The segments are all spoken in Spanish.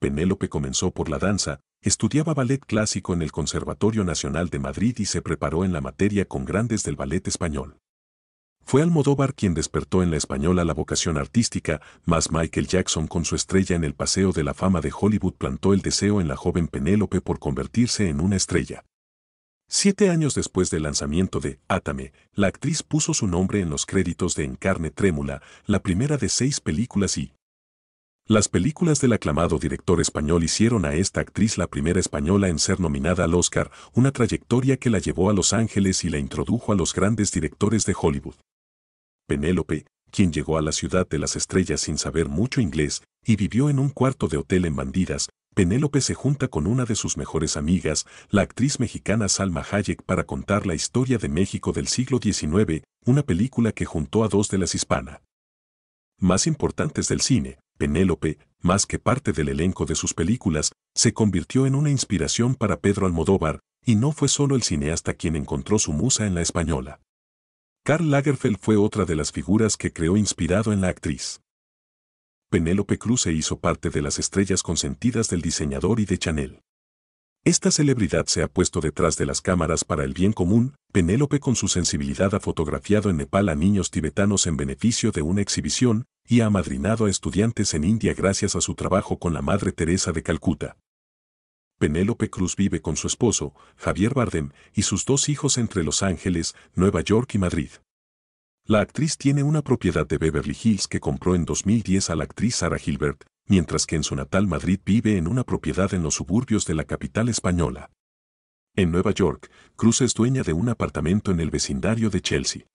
Penélope comenzó por la danza, estudiaba ballet clásico en el Conservatorio Nacional de Madrid y se preparó en la materia con grandes del ballet español. Fue Almodóvar quien despertó en la española la vocación artística, más Michael Jackson con su estrella en el Paseo de la Fama de Hollywood plantó el deseo en la joven Penélope por convertirse en una estrella. Siete años después del lanzamiento de Átame, la actriz puso su nombre en los créditos de Encarne Trémula, la primera de seis películas y las películas del aclamado director español hicieron a esta actriz la primera española en ser nominada al Oscar, una trayectoria que la llevó a Los Ángeles y la introdujo a los grandes directores de Hollywood. Penélope, quien llegó a la ciudad de las estrellas sin saber mucho inglés y vivió en un cuarto de hotel en Bandidas, Penélope se junta con una de sus mejores amigas, la actriz mexicana Salma Hayek, para contar la historia de México del siglo XIX, una película que juntó a dos de las hispana más importantes del cine, Penélope, más que parte del elenco de sus películas, se convirtió en una inspiración para Pedro Almodóvar, y no fue solo el cineasta quien encontró su musa en la española. Karl Lagerfeld fue otra de las figuras que creó inspirado en la actriz. Penélope Cruz se hizo parte de las estrellas consentidas del diseñador y de Chanel. Esta celebridad se ha puesto detrás de las cámaras para el bien común, Penélope con su sensibilidad ha fotografiado en Nepal a niños tibetanos en beneficio de una exhibición, y ha amadrinado a estudiantes en India gracias a su trabajo con la Madre Teresa de Calcuta. Penélope Cruz vive con su esposo, Javier Bardem, y sus dos hijos entre Los Ángeles, Nueva York y Madrid. La actriz tiene una propiedad de Beverly Hills que compró en 2010 a la actriz Sara Gilbert, mientras que en su natal Madrid vive en una propiedad en los suburbios de la capital española. En Nueva York, Cruz es dueña de un apartamento en el vecindario de Chelsea.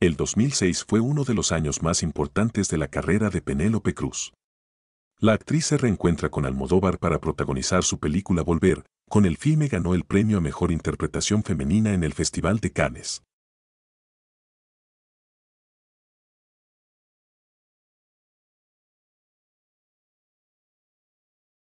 El 2006 fue uno de los años más importantes de la carrera de Penélope Cruz. La actriz se reencuentra con Almodóvar para protagonizar su película Volver, con el filme ganó el premio a Mejor Interpretación Femenina en el Festival de Cannes.